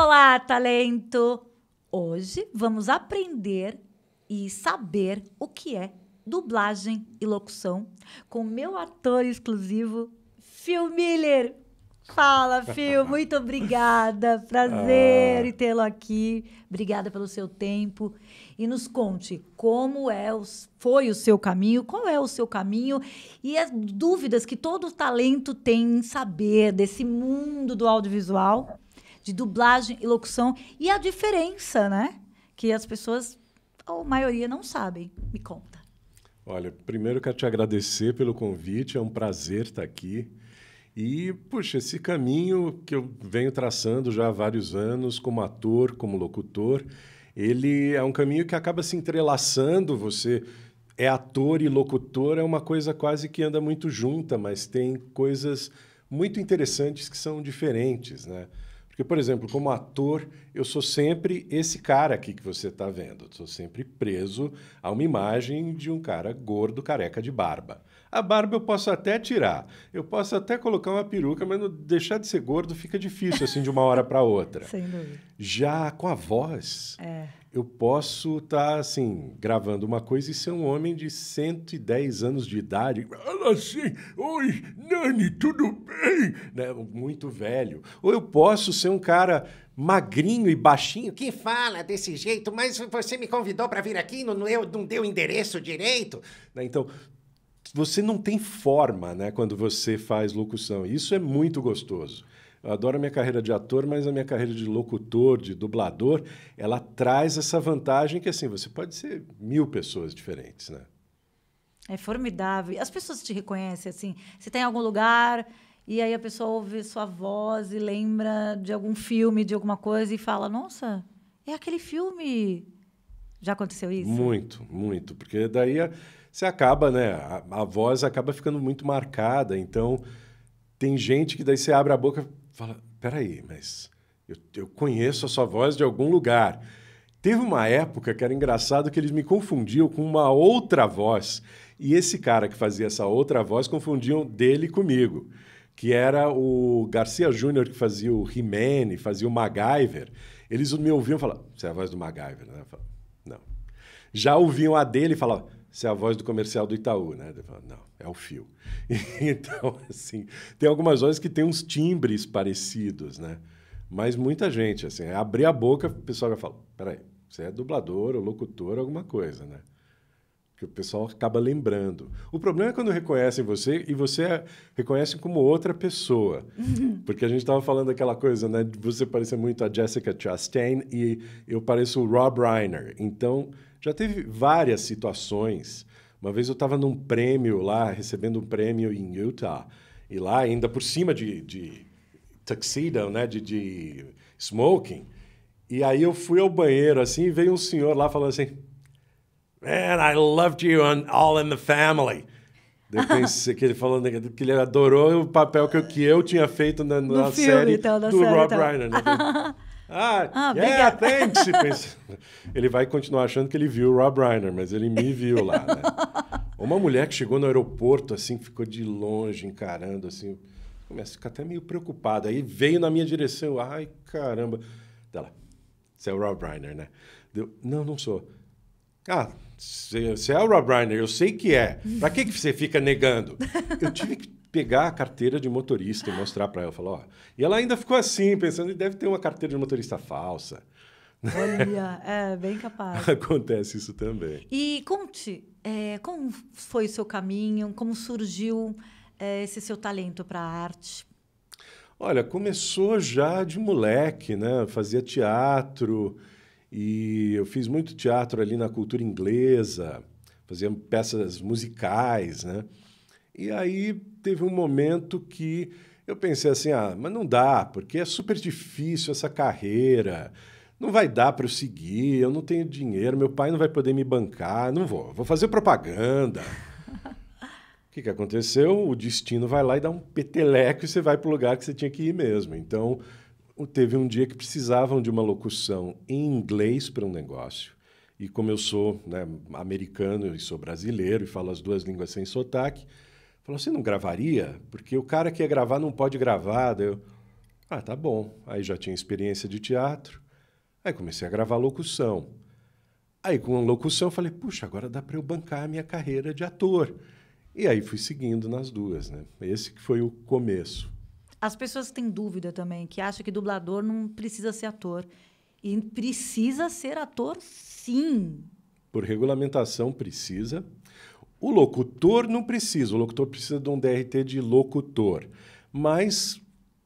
Olá, talento! Hoje vamos aprender e saber o que é dublagem e locução com meu ator exclusivo, Phil Miller. Fala, Phil, muito obrigada. Prazer ah. tê-lo aqui. Obrigada pelo seu tempo. E nos conte como é o, foi o seu caminho, qual é o seu caminho e as dúvidas que todo talento tem em saber desse mundo do audiovisual de dublagem e locução e a diferença, né? Que as pessoas, a maioria, não sabem. Me conta. Olha, primeiro quero te agradecer pelo convite, é um prazer estar aqui. E, puxa, esse caminho que eu venho traçando já há vários anos, como ator, como locutor, ele é um caminho que acaba se entrelaçando. Você é ator e locutor, é uma coisa quase que anda muito junta, mas tem coisas muito interessantes que são diferentes, né? Porque, por exemplo, como ator, eu sou sempre esse cara aqui que você está vendo. Eu sou sempre preso a uma imagem de um cara gordo, careca de barba. A barba eu posso até tirar. Eu posso até colocar uma peruca, mas não, deixar de ser gordo fica difícil, assim, de uma hora para outra. Sem dúvida. Já com a voz, é. eu posso estar, tá, assim, gravando uma coisa e ser um homem de 110 anos de idade. Fala assim, oi, Nani, tudo bem? Né? Muito velho. Ou eu posso ser um cara magrinho e baixinho que fala desse jeito, mas você me convidou para vir aqui, não, não deu endereço direito. Né, então, você não tem forma né, quando você faz locução. Isso é muito gostoso. Eu adoro a minha carreira de ator, mas a minha carreira de locutor, de dublador, ela traz essa vantagem que assim você pode ser mil pessoas diferentes, né? É formidável. As pessoas te reconhecem assim. Você tem algum lugar e aí a pessoa ouve sua voz e lembra de algum filme, de alguma coisa e fala: Nossa, é aquele filme. Já aconteceu isso? Muito, muito, porque daí a você acaba, né? A, a, voz acaba ficando muito marcada. Então, tem gente que daí você abre a boca e fala: peraí, mas eu, eu conheço a sua voz de algum lugar. Teve uma época que era engraçado que eles me confundiam com uma outra voz. E esse cara que fazia essa outra voz confundiam dele comigo, que era o Garcia Júnior que fazia o He-Man, fazia o MacGyver. Eles me ouviam e falavam, você é a voz do MacGyver, né? Eu falava, não. Já ouviam a dele e falavam, ser a voz do comercial do Itaú, né? não, é o fio. então, assim, tem algumas vozes que têm uns timbres parecidos, né? Mas muita gente, assim, é abrir a boca, o pessoal já fala, peraí, você é dublador ou locutor, alguma coisa, né? Que o pessoal acaba lembrando. O problema é quando reconhecem você e você reconhece como outra pessoa. Porque a gente estava falando aquela coisa, né? De você parecer muito a Jessica Chastain e eu pareço o Rob Reiner. Então, já teve várias situações. Uma vez eu estava num prêmio lá, recebendo um prêmio em Utah. E lá, ainda por cima de, de tuxedo, né? De, de smoking. E aí eu fui ao banheiro, assim, e veio um senhor lá falando assim... Man, I loved you on All in the Family. Depois que ele falou que ele adorou o papel que eu, que eu tinha feito na, na série filme, então, do série, Rob então. Reiner. Né? Ah, ah yeah, thanks. Pensa, ele vai continuar achando que ele viu o Rob Reiner, mas ele me viu lá, né? Uma mulher que chegou no aeroporto, assim, ficou de longe encarando, assim, começa a ficar até meio preocupada. Aí veio na minha direção, ai, caramba. Dela, você é o Rob Reiner, né? Deu, não, não sou. Ah, você é o Rob Reiner, eu sei que é. Pra que, que você fica negando? Eu tive que pegar a carteira de motorista e mostrar para ela. Falou, E ela ainda ficou assim, pensando, deve ter uma carteira de motorista falsa. Olha, é bem capaz. Acontece isso também. E conte, é, como foi o seu caminho? Como surgiu é, esse seu talento para a arte? Olha, começou já de moleque, né? Eu fazia teatro e eu fiz muito teatro ali na cultura inglesa, fazia peças musicais, né? E aí teve um momento que eu pensei assim: ah, mas não dá, porque é super difícil essa carreira. Não vai dar para eu seguir, eu não tenho dinheiro, meu pai não vai poder me bancar, não vou, vou fazer propaganda. O que, que aconteceu? O destino vai lá e dá um peteleco e você vai para o lugar que você tinha que ir mesmo. Então, teve um dia que precisavam de uma locução em inglês para um negócio. E como eu sou né, americano e sou brasileiro e falo as duas línguas sem sotaque, Falou, você não gravaria? Porque o cara que ia gravar não pode gravar. Daí eu, ah, tá bom. Aí já tinha experiência de teatro. Aí comecei a gravar locução. Aí com a locução eu falei, puxa, agora dá para eu bancar a minha carreira de ator. E aí fui seguindo nas duas, né? Esse que foi o começo. As pessoas têm dúvida também, que acham que dublador não precisa ser ator. E precisa ser ator, sim. Por regulamentação precisa. O locutor não precisa, o locutor precisa de um DRT de locutor, mas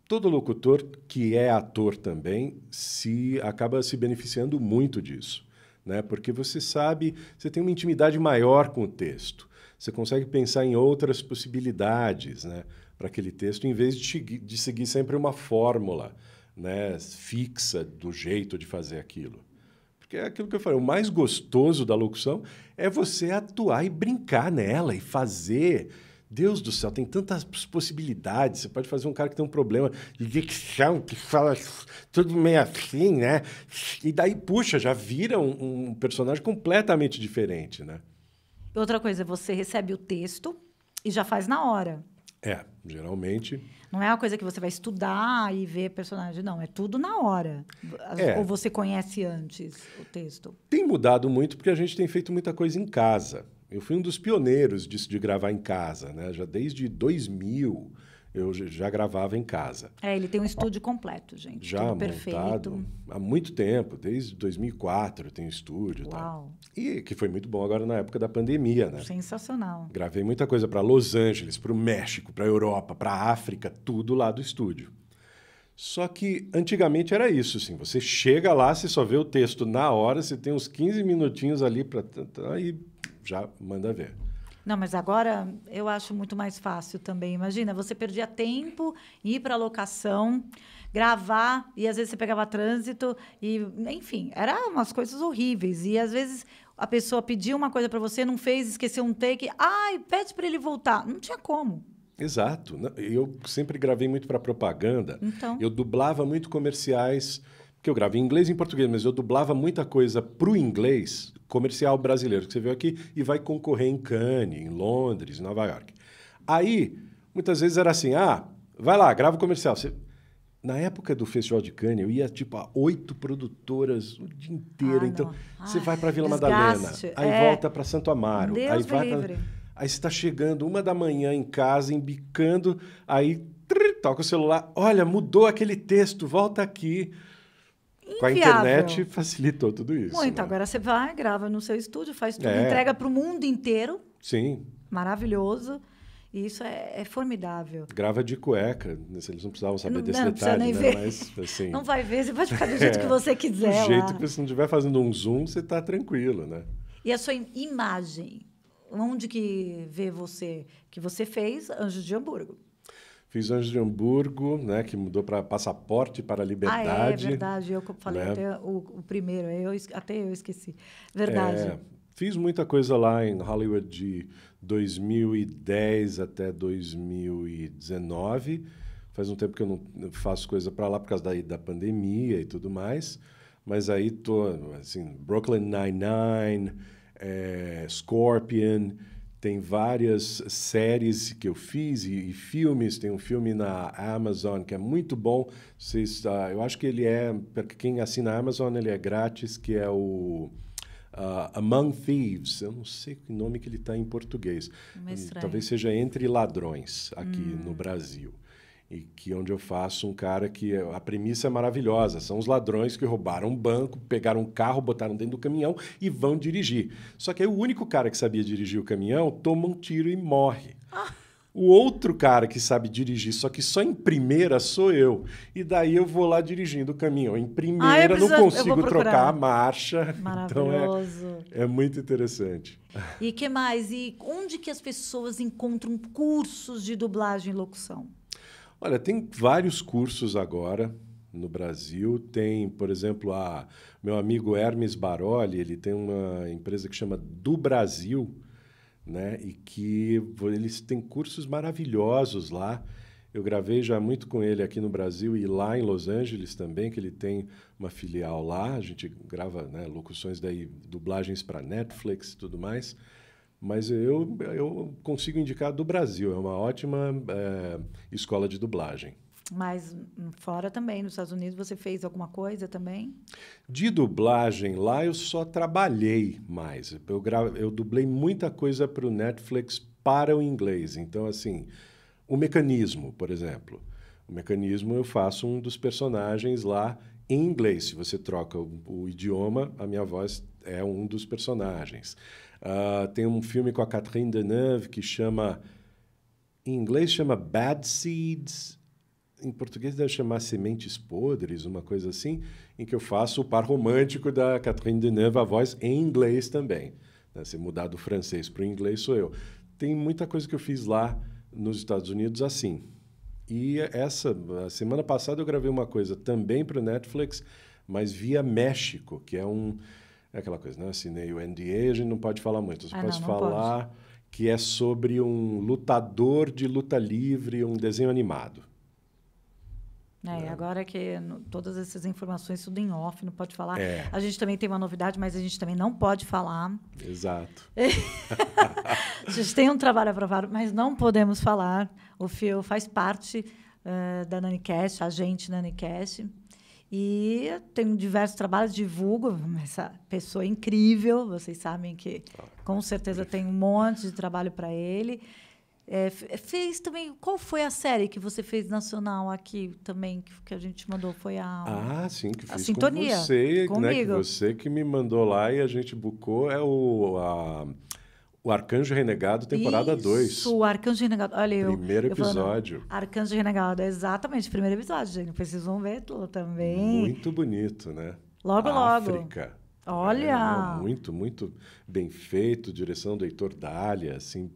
todo locutor que é ator também se acaba se beneficiando muito disso, né? Porque você sabe, você tem uma intimidade maior com o texto. Você consegue pensar em outras possibilidades, né, para aquele texto em vez de, de seguir sempre uma fórmula, né, fixa do jeito de fazer aquilo. Porque é aquilo que eu falei, o mais gostoso da locução é você atuar e brincar nela e fazer. Deus do céu, tem tantas possibilidades. Você pode fazer um cara que tem um problema de dicção, que fala tudo meio assim, né? E daí, puxa, já vira um, um personagem completamente diferente, né? Outra coisa, você recebe o texto e já faz na hora. É. Geralmente. Não é uma coisa que você vai estudar e ver personagem, não. É tudo na hora. É. Ou você conhece antes o texto? Tem mudado muito porque a gente tem feito muita coisa em casa. Eu fui um dos pioneiros disso de gravar em casa, né? Já desde 2000 eu já gravava em casa. É, ele tem um estúdio completo, gente. Já montado perfeito. há muito tempo, desde 2004 tem um estúdio. Uau. Tal. E que foi muito bom agora na época da pandemia, né? Sensacional. Gravei muita coisa para Los Angeles, para o México, para a Europa, para a África, tudo lá do estúdio. Só que antigamente era isso, assim, você chega lá, você só vê o texto na hora, você tem uns 15 minutinhos ali para tá, tá, e já manda ver. Não, mas agora eu acho muito mais fácil também. Imagina, você perdia tempo, ir para a locação, gravar, e às vezes você pegava trânsito, e enfim, eram umas coisas horríveis. E às vezes a pessoa pediu uma coisa para você, não fez, esqueceu um take, ai, pede para ele voltar. Não tinha como. Exato. Eu sempre gravei muito para propaganda. Então. Eu dublava muito comerciais que eu gravo em inglês e em português, mas eu dublava muita coisa para o inglês comercial brasileiro que você veio aqui e vai concorrer em Cannes, em Londres, em Nova York. Aí, muitas vezes era assim: ah, vai lá, grava o comercial. Você... Na época do Festival de Cannes, eu ia tipo a oito produtoras o dia inteiro. Ah, então, Ai, você vai para Vila desgaste. Madalena, aí é. volta para Santo Amaro, Deus aí vai pra... Aí você está chegando uma da manhã em casa, embicando, aí trrr, toca o celular, olha, mudou aquele texto, volta aqui. Com a internet facilitou tudo isso. Muito. Né? Agora você vai, grava no seu estúdio, faz tudo, é. entrega para o mundo inteiro. Sim. Maravilhoso. E isso é, é, formidável. Grava de cueca, né? eles não precisavam saber não, desse não, detalhe, né? Ver. Mas, assim, não vai ver, você pode ficar do jeito é, que você quiser. Do jeito lá. que você não estiver fazendo um zoom, você está tranquilo, né? E a sua imagem? Onde que vê você? Que você fez Anjos de Hamburgo. Fiz Anjos de Hamburgo, né, que mudou para Passaporte para a Liberdade. Ah, é, é verdade. Eu falei né? até o, o, primeiro, eu, até eu esqueci. Verdade. É, fiz muita coisa lá em Hollywood de 2010 até 2019. Faz um tempo que eu não faço coisa para lá por causa da, da pandemia e tudo mais. Mas aí tô, assim, Brooklyn Nine-Nine, é, Scorpion... Tem várias séries que eu fiz e, e, filmes. Tem um filme na Amazon que é muito bom. Vocês, uh, eu acho que ele é, para quem assina a Amazon, ele é grátis, que é o uh, Among Thieves. Eu não sei que nome que ele está em português. Hum, talvez seja Entre Ladrões, aqui hum. no Brasil e que é onde eu faço um cara que é, a premissa é maravilhosa. São os ladrões que roubaram um banco, pegaram um carro, botaram dentro do caminhão e vão dirigir. Só que aí o único cara que sabia dirigir o caminhão toma um tiro e morre. Ah. O outro cara que sabe dirigir, só que só em primeira sou eu. E daí eu vou lá dirigindo o caminhão. Em primeira, ah, preciso, não consigo trocar a marcha. Maravilhoso. Então é, é muito interessante. E que mais? E onde que as pessoas encontram cursos de dublagem e locução? Olha, tem vários cursos agora no Brasil. Tem, por exemplo, a meu amigo Hermes Baroli, ele tem uma empresa que chama Do Brasil, né? E que eles têm cursos maravilhosos lá. Eu gravei já muito com ele aqui no Brasil e lá em Los Angeles também, que ele tem uma filial lá. A gente grava né, locuções daí, dublagens para Netflix e tudo mais. Mas eu, eu consigo indicar do Brasil, é uma ótima é, escola de dublagem. Mas hum, fora também, nos Estados Unidos, você fez alguma coisa também? De dublagem lá eu só trabalhei mais. Eu, gra... eu dublei muita coisa para o Netflix para o inglês. Então, assim, o mecanismo, por exemplo. O mecanismo eu faço um dos personagens lá em inglês. Se você troca o, o idioma, a minha voz é um dos personagens. Uh, tem um filme com a Catherine Deneuve que chama. Em inglês chama Bad Seeds. Em português deve chamar Sementes Podres, uma coisa assim, em que eu faço o par romântico da Catherine Deneuve, a voz em inglês também. Né? Se mudar do francês para o inglês, sou eu. Tem muita coisa que eu fiz lá nos Estados Unidos assim. E essa semana passada eu gravei uma coisa também para o Netflix, mas via México, que é um é aquela coisa, né? Assinei o NDA, a gente não pode falar muito. Você ah, pode não, não falar pode. que é sobre um lutador de luta livre, um desenho animado. É, é. Agora que no, todas essas informações, tudo em off, não pode falar. É. A gente também tem uma novidade, mas a gente também não pode falar. Exato. a gente tem um trabalho aprovado, mas não podemos falar. O Fio faz parte uh, da NaniCast, a gente NaniCast. E eu tenho diversos trabalhos, divulgo essa pessoa é incrível. Vocês sabem que ah, com certeza tem um monte de trabalho para ele. É, fez também. Qual foi a série que você fez nacional aqui também, que, que a gente mandou? Foi a. Ah, sim, que fiz a sintonia, com você, comigo. né? Que você que me mandou lá e a gente bucou. É o. A o Arcanjo Renegado, temporada 2. Isso, o Arcanjo Renegado. Olha, eu, primeiro eu episódio. Falando, Arcanjo Renegado, exatamente, primeiro episódio, gente. Vocês vão ver também. Muito bonito, né? Logo, logo. África. Olha! É, muito, muito bem feito, direção do Heitor Dália, assim,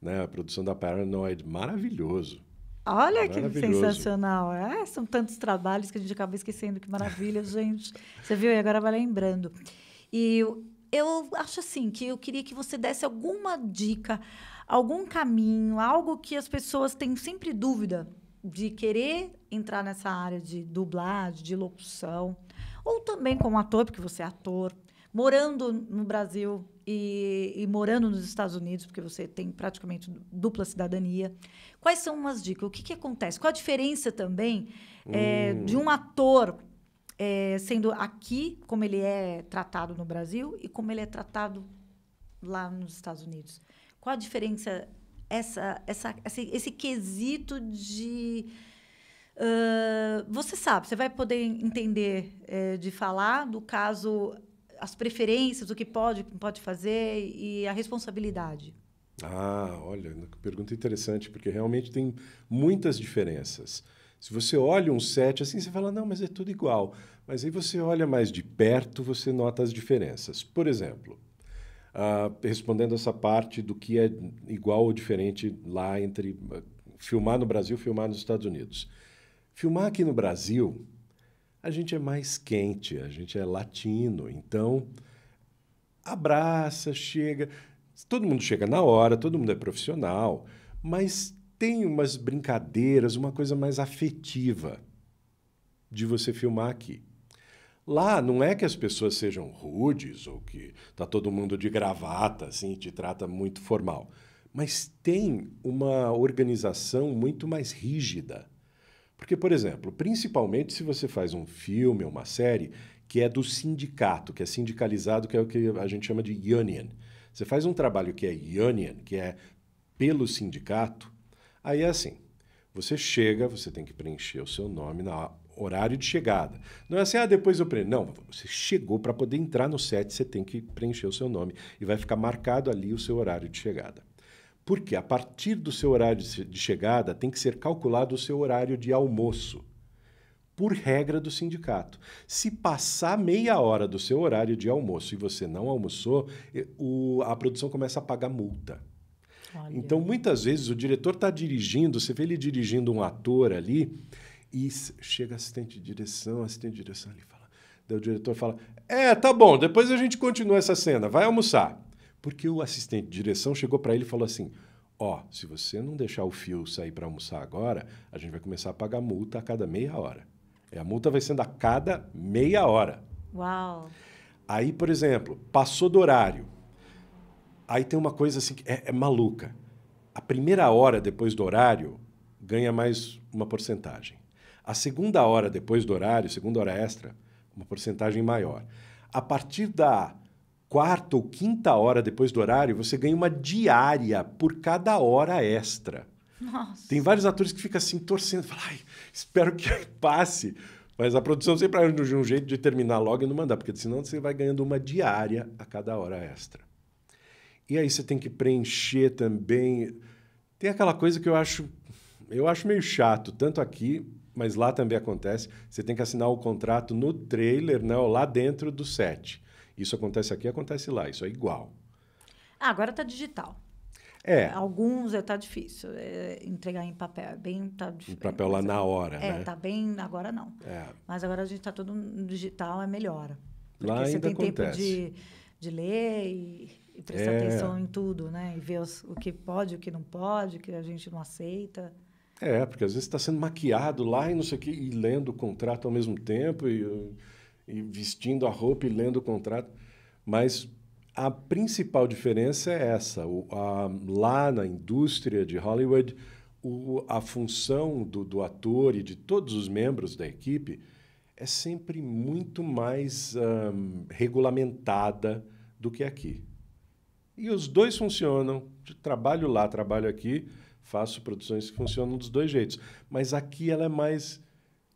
né? A produção da Paranoid, maravilhoso. Olha que sensacional. É, são tantos trabalhos que a gente acaba esquecendo. Que maravilha, gente. Você viu? E agora vai lembrando. E eu acho assim que eu queria que você desse alguma dica, algum caminho, algo que as pessoas têm sempre dúvida de querer entrar nessa área de dublagem, de locução, ou também como ator, porque você é ator, morando no Brasil e, e morando nos Estados Unidos, porque você tem praticamente dupla cidadania. Quais são umas dicas? O que, que acontece? Qual a diferença também eh, hum. é, de um ator é, sendo aqui como ele é tratado no Brasil e como ele é tratado lá nos Estados Unidos. Qual a diferença essa, essa, esse, esse quesito de uh, você sabe, você vai poder entender é, de falar do caso as preferências, o que pode, pode fazer e a responsabilidade. Ah, olha, pergunta interessante, porque realmente tem muitas diferenças. Se você olha um set assim, você fala, não, mas é tudo igual. Mas aí você olha mais de perto, você nota as diferenças. Por exemplo, uh, respondendo essa parte do que é igual ou diferente lá entre uh, filmar no Brasil filmar nos Estados Unidos. Filmar aqui no Brasil, a gente é mais quente, a gente é latino, então abraça, chega. Todo mundo chega na hora, todo mundo é profissional, mas tem umas brincadeiras, uma coisa mais afetiva de você filmar aqui. Lá não é que as pessoas sejam rudes ou que tá todo mundo de gravata, assim, te trata muito formal, mas tem uma organização muito mais rígida. Porque, por exemplo, principalmente se você faz um filme ou uma série que é do sindicato, que é sindicalizado, que é o que a gente chama de union. Você faz um trabalho que é union, que é pelo sindicato, Aí é assim: você chega, você tem que preencher o seu nome na horário de chegada. Não é assim, ah, depois eu preencho. Não, você chegou para poder entrar no set, você tem que preencher o seu nome e vai ficar marcado ali o seu horário de chegada. Porque a partir do seu horário de chegada tem que ser calculado o seu horário de almoço, por regra do sindicato. Se passar meia hora do seu horário de almoço e você não almoçou, eh, a produção começa a pagar multa. Olha. Então, muitas vezes, o diretor está dirigindo, você vê ele dirigindo um ator ali, e chega assistente de direção, assistente de direção ali fala. Daí o diretor fala: É, tá bom, depois a gente continua essa cena, vai almoçar. Porque o assistente de direção chegou para ele e falou assim: Ó, oh, se você não deixar o fio sair para almoçar agora, a gente vai começar a pagar multa a cada meia hora. E a multa vai sendo a cada meia hora. Uau! Aí, por exemplo, passou do horário. Aí tem uma coisa assim que é, é maluca. A primeira hora depois do horário ganha mais uma porcentagem. A segunda hora depois do horário, segunda hora extra, uma porcentagem maior. A partir da quarta ou quinta hora depois do horário, você ganha uma diária por cada hora extra. Nossa. Tem vários atores que ficam assim torcendo, fala, Ai, espero que passe. Mas a produção sempre de um jeito de terminar logo e não mandar, porque senão você vai ganhando uma diária a cada hora extra. E aí você tem que preencher também. Tem aquela coisa que eu acho, eu acho meio chato, tanto aqui, mas lá também acontece. Você tem que assinar o contrato no trailer, não, né, lá dentro do set. Isso acontece aqui, acontece lá, isso é igual. Ah, agora tá digital. É. Alguns é, tá difícil é, entregar em papel, é bem tá difícil. Em é papel lá na hora, é, né? tá bem, agora não. É. Mas agora a gente está todo no digital, é melhor. Porque lá ainda tem acontece. tempo de, de ler e e prestar é... atenção em tudo, né? E ver os, o que pode, o que não pode, o que a gente não aceita. É, porque às vezes está sendo maquiado lá e não sei o quê, e lendo o contrato ao mesmo tempo, e, e vestindo a roupa e lendo o contrato. Mas a principal diferença é essa. O, a, lá na indústria de Hollywood, o, a função do, do, ator e de todos os membros da equipe é sempre muito mais um, regulamentada do que aqui. E os dois funcionam. Trabalho lá, trabalho aqui, faço produções que funcionam dos dois jeitos. Mas aqui ela é mais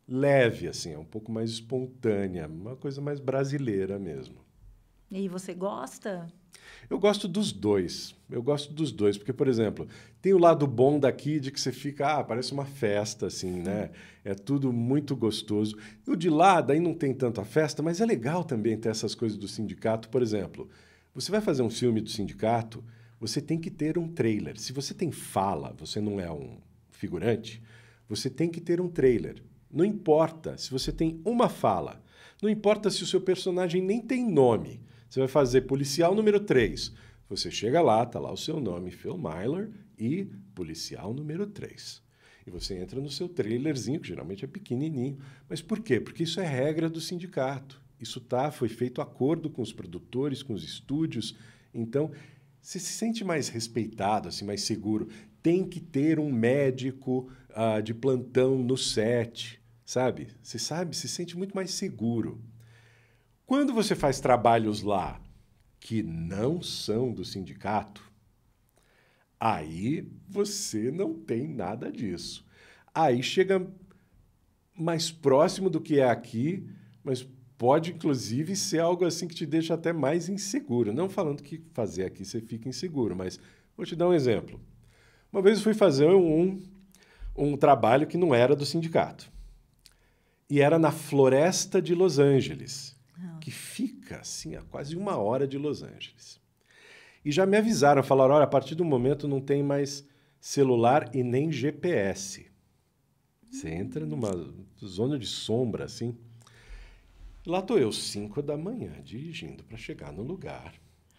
leve, assim, é um pouco mais espontânea, uma coisa mais brasileira mesmo. E você gosta? Eu gosto dos dois. Eu gosto dos dois, porque, por exemplo, tem o lado bom daqui de que você fica, ah, parece uma festa, assim, né? É tudo muito gostoso. E o de lá, daí não tem tanto a festa, mas é legal também ter essas coisas do sindicato, por exemplo. Você vai fazer um filme do sindicato, você tem que ter um trailer. Se você tem fala, você não é um figurante, você tem que ter um trailer. Não importa se você tem uma fala, não importa se o seu personagem nem tem nome. Você vai fazer policial número 3. Você chega lá, tá lá o seu nome, Phil Myler, e policial número 3. E você entra no seu trailerzinho, que geralmente é pequenininho. Mas por quê? Porque isso é regra do sindicato. Isso tá, foi feito acordo com os produtores, com os estúdios. Então, você se sente mais respeitado, assim, mais seguro. Tem que ter um médico uh, de plantão no set, sabe? Você sabe, se sente muito mais seguro. Quando você faz trabalhos lá que não são do sindicato, aí você não tem nada disso. Aí chega mais próximo do que é aqui, mas pode, inclusive, ser algo assim que te deixa até mais inseguro. Não falando que fazer aqui você fica inseguro, mas vou te dar um exemplo. Uma vez eu fui fazer um, um trabalho que não era do sindicato. E era na floresta de Los Angeles, ah. que fica assim a quase uma hora de Los Angeles. E já me avisaram, falaram: olha, a partir do momento não tem mais celular e nem GPS. Você entra numa zona de sombra assim Lá estou eu, 5 da manhã, dirigindo para chegar no lugar.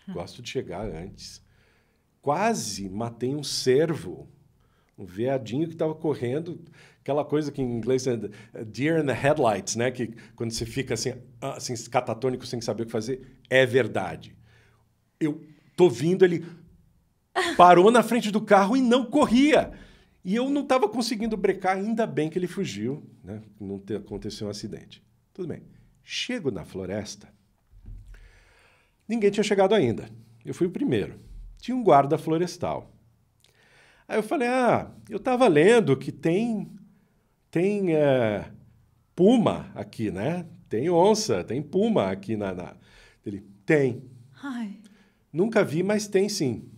Hum. Gosto de chegar antes. Quase matei um servo, um veadinho que estava correndo. Aquela coisa que em inglês é deer in the headlights, né? Que quando você fica assim, ah, assim catatônico sem saber o que fazer, é verdade. Eu tô vindo, ele parou na frente do carro e não corria. E eu não estava conseguindo brecar, ainda bem que ele fugiu, né? Não aconteceu um acidente. Tudo bem. Chego na floresta. Ninguém tinha chegado ainda. Eu fui o primeiro. Tinha um guarda florestal. Aí eu falei: Ah, eu estava lendo que tem tem é, puma aqui, né? Tem onça, tem puma aqui na. na... Ele tem. Ai. Nunca vi, mas tem sim.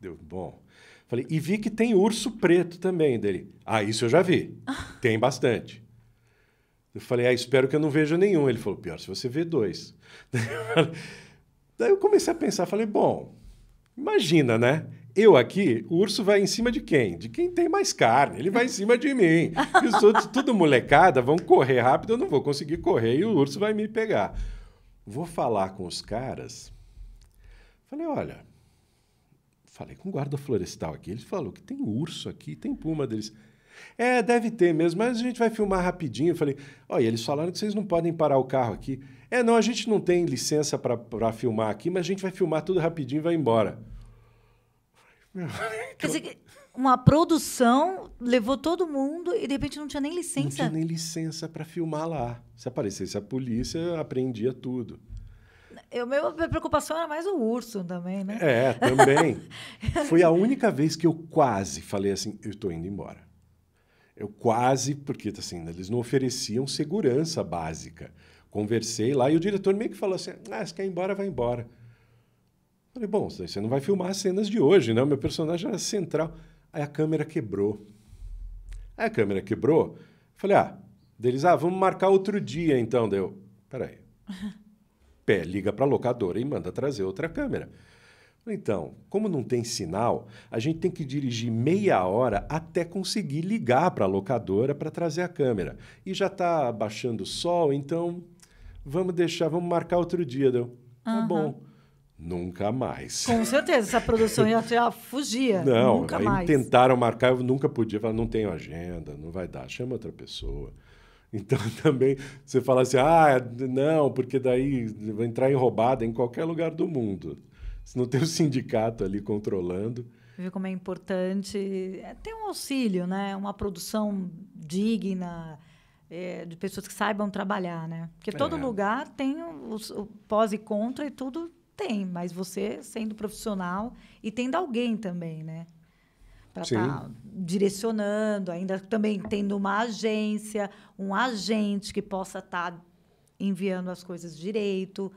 Deu bom. Falei, e vi que tem urso preto também dele. Ah, isso eu já vi. Ah. Tem bastante. Eu falei, ah, espero que eu não veja nenhum. Ele falou, pior se você vê dois. Daí eu comecei a pensar, falei, bom, imagina, né? Eu aqui, o urso vai em cima de quem? De quem tem mais carne. Ele vai em cima de mim. E os outros, tudo molecada, vão correr rápido, eu não vou conseguir correr e o urso vai me pegar. Vou falar com os caras. Falei, olha, falei com o guarda florestal aqui. Ele falou que tem urso aqui, tem puma deles. É, deve ter mesmo, mas a gente vai filmar rapidinho. Eu falei, olha, eles falaram que vocês não podem parar o carro aqui. É, não, a gente não tem licença para filmar aqui, mas a gente vai filmar tudo rapidinho e vai embora. Meu, Quer dizer, uma produção levou todo mundo e de repente não tinha nem licença. Não tinha nem licença para filmar lá. Se aparecesse a polícia, apreendia tudo. Eu, minha preocupação era mais o urso também, né? É, também. Foi a única vez que eu quase falei assim: eu estou indo embora. Eu quase, porque assim, eles não ofereciam segurança básica. Conversei lá e o diretor meio que falou assim: ah, se quer ir embora, vai embora. Falei, bom, você não vai filmar as cenas de hoje, né? meu personagem era central. Aí a câmera quebrou. Aí a câmera quebrou. Falei, ah, deles, ah, vamos marcar outro dia então. Deu, peraí. Pé, liga para a locadora e manda trazer outra câmera. Então, como não tem sinal, a gente tem que dirigir meia hora até conseguir ligar para a locadora para trazer a câmera. E já está baixando o sol, então vamos deixar, vamos marcar outro dia. Deu. Tá bom. Nunca mais. Com certeza, essa produção ia, já fugir. Não, nunca mais. tentaram marcar, eu nunca podia. Falar, não tenho agenda, não vai dar, chama outra pessoa. Então também você fala assim: ah, não, porque daí vai entrar em roubada em qualquer lugar do mundo se não tem o sindicato ali controlando. Ver como é importante é ter um auxílio, né? Uma produção digna, é, de pessoas que saibam trabalhar, né? Porque é. todo lugar tem o, o pós e contra e tudo tem, mas você sendo profissional e tendo alguém também, né? Para estar tá direcionando, ainda também tendo uma agência, um agente que possa estar tá enviando as coisas direito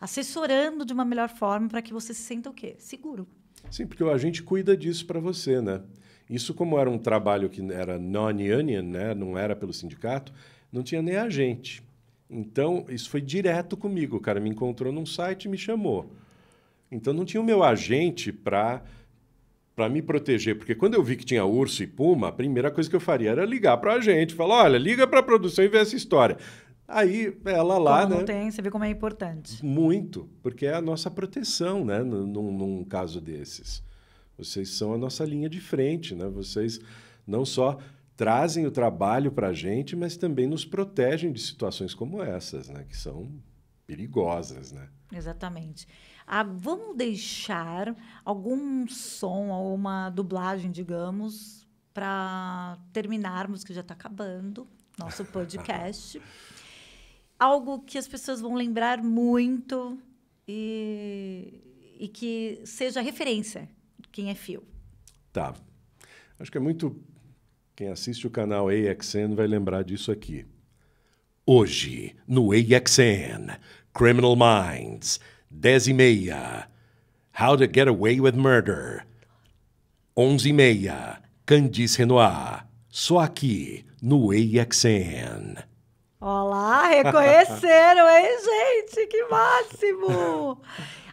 assessorando de uma melhor forma para que você se sinta o quê? Seguro. Sim, porque o agente cuida disso para você, né? Isso como era um trabalho que era non-union, né? não era pelo sindicato, não tinha nem agente. Então, isso foi direto comigo. O cara me encontrou num site e me chamou. Então, não tinha o meu agente para para me proteger, porque quando eu vi que tinha urso e puma, a primeira coisa que eu faria era ligar para a gente, falar, olha, liga para a produção e vê essa história. Aí ela lá, como né? tem, você vê como é importante. Muito, porque é a nossa proteção, né? Num, num caso desses. Vocês são a nossa linha de frente, né? Vocês não só trazem o trabalho para a gente, mas também nos protegem de situações como essas, né? Que são perigosas, né? Exatamente. Ah, vamos deixar algum som, alguma dublagem, digamos, para terminarmos, que já está acabando nosso podcast algo que as pessoas vão lembrar muito e, e que seja referência quem é fio. Tá. Acho que é muito. Quem assiste o canal AXN vai lembrar disso aqui. Hoje, no AXN, Criminal Minds, 10 e meia. How to Get Away with Murder. 11 e meia. Candice Renoir. Só aqui, no AXN. Olá, reconheceram, hein, gente? Que máximo!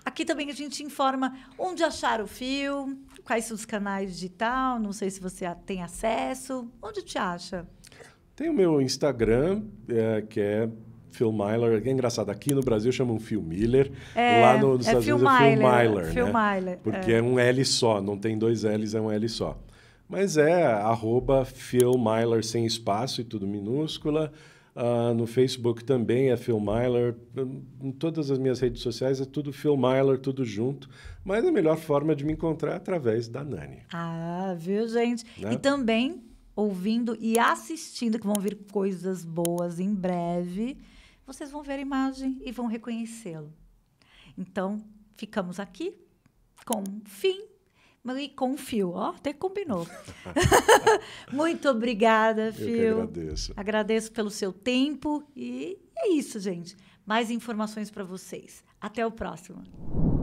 Aqui também a gente informa onde achar o fio, quais são os canais digital, não sei se você tem acesso. Onde te acha? Tem o meu Instagram, é, que é Phil Myler. É engraçado, aqui no Brasil chamam Phil Miller. É, lá nos é Estados Phil Unidos Myler, é Phil Myler. Phil né? Myler Porque é. é. um L só, não tem dois L's, é um L só. Mas é arroba Phil Myler sem espaço e tudo minúscula. Uh, no Facebook também é Phil Myler. Em todas as minhas redes sociais é tudo Phil Myler, tudo junto. Mas a melhor forma de me encontrar é através da Nani. Ah, viu, gente? Né? E também ouvindo e assistindo, que vão vir coisas boas em breve. Vocês vão ver a imagem e vão reconhecê-lo. Então, ficamos aqui com fim mas com o Fio, ó, até combinou. Muito obrigada, Fio. Eu que agradeço. Agradeço pelo seu tempo e é isso, gente. Mais informações para vocês. Até o próximo.